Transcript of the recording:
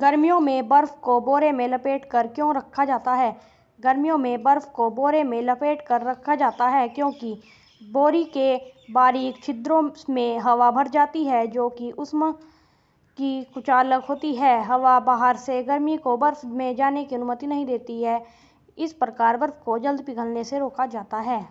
गर्मियों में बर्फ़ को बोरे में लपेट कर क्यों रखा जाता है गर्मियों में बर्फ़ को बोरे में लपेट कर रखा जाता है क्योंकि बोरी के बारीक छिद्रों में हवा भर जाती है जो कि उष्मा की कुचालक होती है हवा बाहर से गर्मी को बर्फ़ में जाने की अनुमति नहीं देती है इस प्रकार बर्फ़ को जल्द पिघलने से रोका जाता है